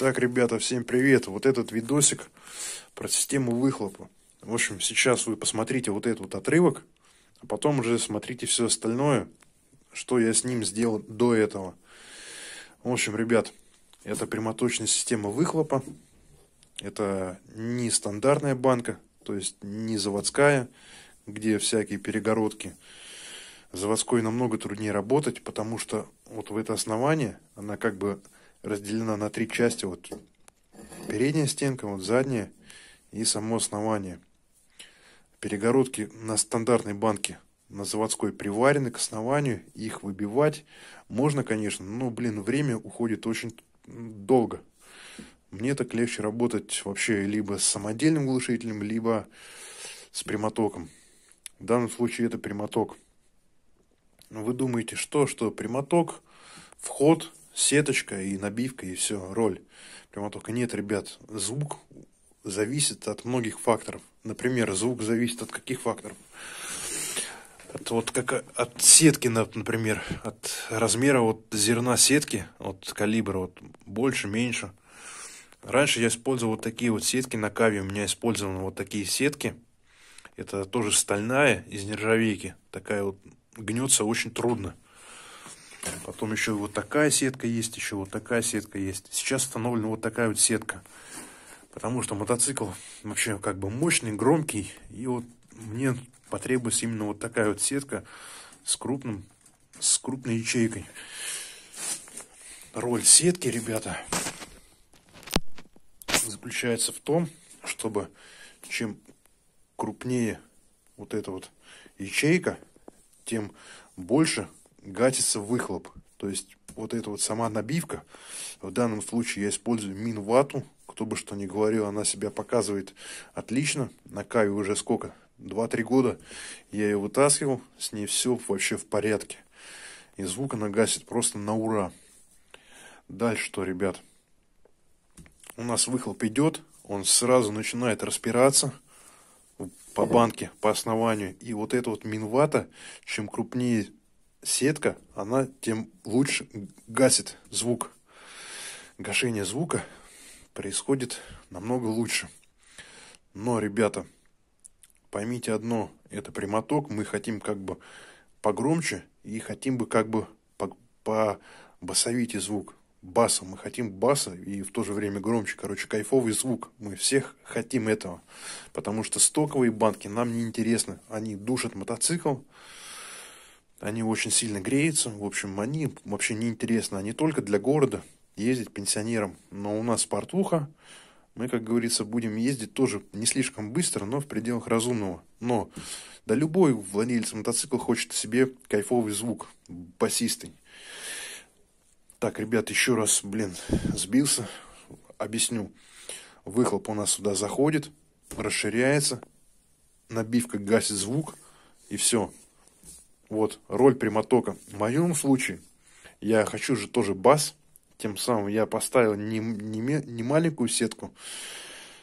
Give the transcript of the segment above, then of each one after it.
Итак, ребята, всем привет. Вот этот видосик про систему выхлопа. В общем, сейчас вы посмотрите вот этот вот отрывок, а потом уже смотрите все остальное, что я с ним сделал до этого. В общем, ребят, это прямоточная система выхлопа. Это не стандартная банка, то есть не заводская, где всякие перегородки. Заводской намного труднее работать, потому что вот в это основание, она как бы разделена на три части. Вот передняя стенка, вот задняя и само основание. Перегородки на стандартной банке на заводской приварены к основанию, их выбивать можно, конечно, но, блин, время уходит очень долго. Мне так легче работать вообще либо с самодельным глушителем, либо с прямотоком. В данном случае это прямоток. Вы думаете, что, что прямоток, вход, сеточка и набивка, и все, роль. Прямо только нет, ребят, звук зависит от многих факторов. Например, звук зависит от каких факторов? От, вот как от сетки, например, от размера вот зерна сетки, от калибра, вот больше, меньше. Раньше я использовал вот такие вот сетки на каве, у меня использованы вот такие сетки. Это тоже стальная из нержавейки, такая вот гнется очень трудно. Потом еще вот такая сетка есть, еще вот такая сетка есть. Сейчас установлена вот такая вот сетка. Потому что мотоцикл вообще как бы мощный, громкий. И вот мне потребуется именно вот такая вот сетка с крупным, с крупной ячейкой. Роль сетки, ребята, заключается в том, чтобы чем крупнее вот эта вот ячейка, тем больше гасится выхлоп. То есть вот эта вот сама набивка, в данном случае я использую минвату, кто бы что ни говорил, она себя показывает отлично, на Каве уже сколько, 2-3 года я ее вытаскивал, с ней все вообще в порядке. И звук она гасит просто на ура. Дальше что, ребят? У нас выхлоп идет, он сразу начинает распираться по банке, по основанию. И вот эта вот минвата, чем крупнее сетка, она тем лучше гасит звук. Гашение звука происходит намного лучше. Но, ребята, поймите одно, это прямоток, мы хотим как бы погромче и хотим бы как бы по, по басовите звук басом. Мы хотим баса и в то же время громче. Короче, кайфовый звук. Мы всех хотим этого. Потому что стоковые банки нам не интересны. Они душат мотоцикл, они очень сильно греются. В общем, они вообще неинтересны. Они только для города ездить пенсионерам. Но у нас портуха. Мы, как говорится, будем ездить тоже не слишком быстро, но в пределах разумного. Но да любой владелец мотоцикла хочет себе кайфовый звук, басистый. Так, ребят, еще раз, блин, сбился. Объясню. Выхлоп у нас сюда заходит, расширяется, набивка гасит звук, и все. Вот, роль приматока. В моем случае я хочу же тоже бас, тем самым я поставил не, не, не маленькую сетку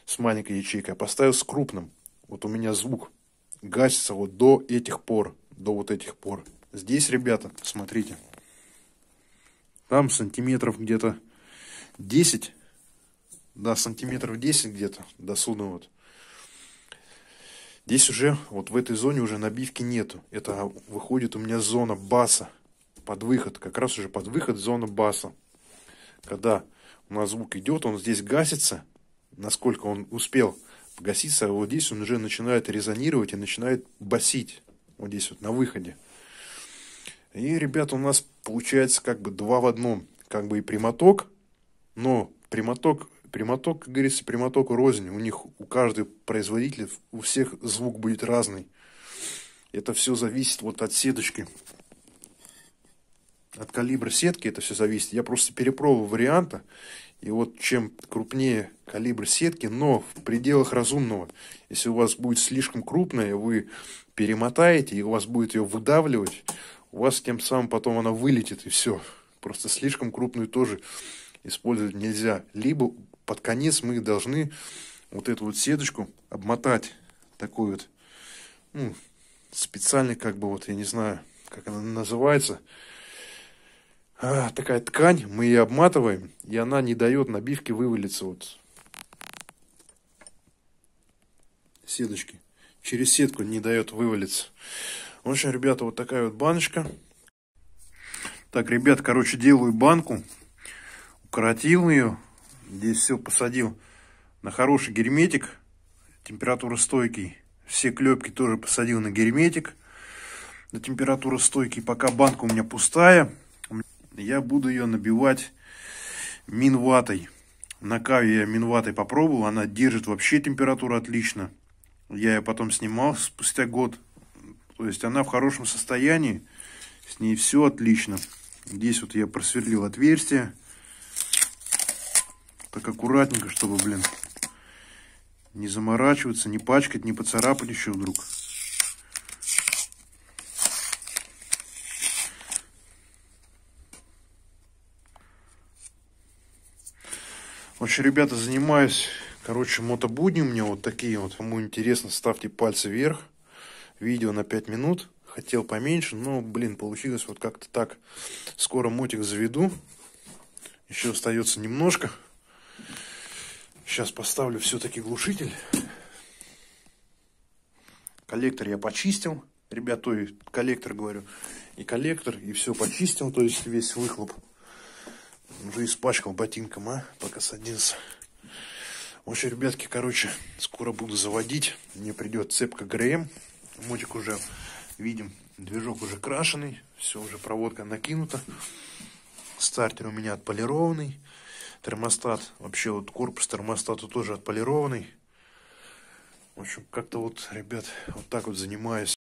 с маленькой ячейкой, а поставил с крупным. Вот у меня звук гасится вот до этих пор, до вот этих пор. Здесь, ребята, смотрите, там сантиметров где-то 10, да, сантиметров 10 где-то до суда вот. Здесь уже, вот в этой зоне уже набивки нету. Это выходит у меня зона баса под выход. Как раз уже под выход зона баса. Когда у нас звук идет, он здесь гасится, насколько он успел погаситься, а вот здесь он уже начинает резонировать и начинает басить. Вот здесь вот на выходе. И, ребята, у нас получается как бы два в одном. Как бы и прямоток, но прямоток Прямоток, как говорится, прямоток рознь. У них, у каждого производителя, у всех звук будет разный. Это все зависит вот от сеточки. От калибра сетки это все зависит. Я просто перепробовал варианта. И вот чем крупнее калибр сетки, но в пределах разумного. Если у вас будет слишком крупная, вы перемотаете, и у вас будет ее выдавливать, у вас тем самым потом она вылетит, и все. Просто слишком крупную тоже использовать нельзя. Либо под конец мы должны вот эту вот сеточку обмотать такой вот ну, специальный, как бы вот, я не знаю, как она называется, а, такая ткань, мы ее обматываем, и она не дает набивке вывалиться вот сеточки. Через сетку не дает вывалиться. В общем, ребята, вот такая вот баночка. Так, ребят, короче, делаю банку укоротил ее. Здесь все посадил на хороший герметик, температуростойкий. Все клепки тоже посадил на герметик, на температуростойкий. Пока банка у меня пустая, я буду ее набивать минватой. На каве я минватой попробовал, она держит вообще температуру отлично. Я ее потом снимал спустя год. То есть она в хорошем состоянии, с ней все отлично. Здесь вот я просверлил отверстие. Так аккуратненько, чтобы, блин, не заморачиваться, не пачкать, не поцарапать еще вдруг. Вообще, ребята, занимаюсь, короче, мотобудни у меня вот такие вот. Кому интересно, ставьте пальцы вверх. Видео на 5 минут. Хотел поменьше, но, блин, получилось вот как-то так. Скоро мотик заведу. Еще остается немножко. Сейчас поставлю все-таки глушитель. Коллектор я почистил. Ребят, то и коллектор, говорю, и коллектор, и все почистил, то есть весь выхлоп. Уже испачкал ботинком, а, пока садился. В общем, ребятки, короче, скоро буду заводить. Мне придет цепка ГРМ. Мотик уже, видим, движок уже крашеный. Все, уже проводка накинута. Стартер у меня отполированный. Термостат, вообще вот корпус термостата тоже отполированный. В общем, как-то вот, ребят, вот так вот занимаюсь.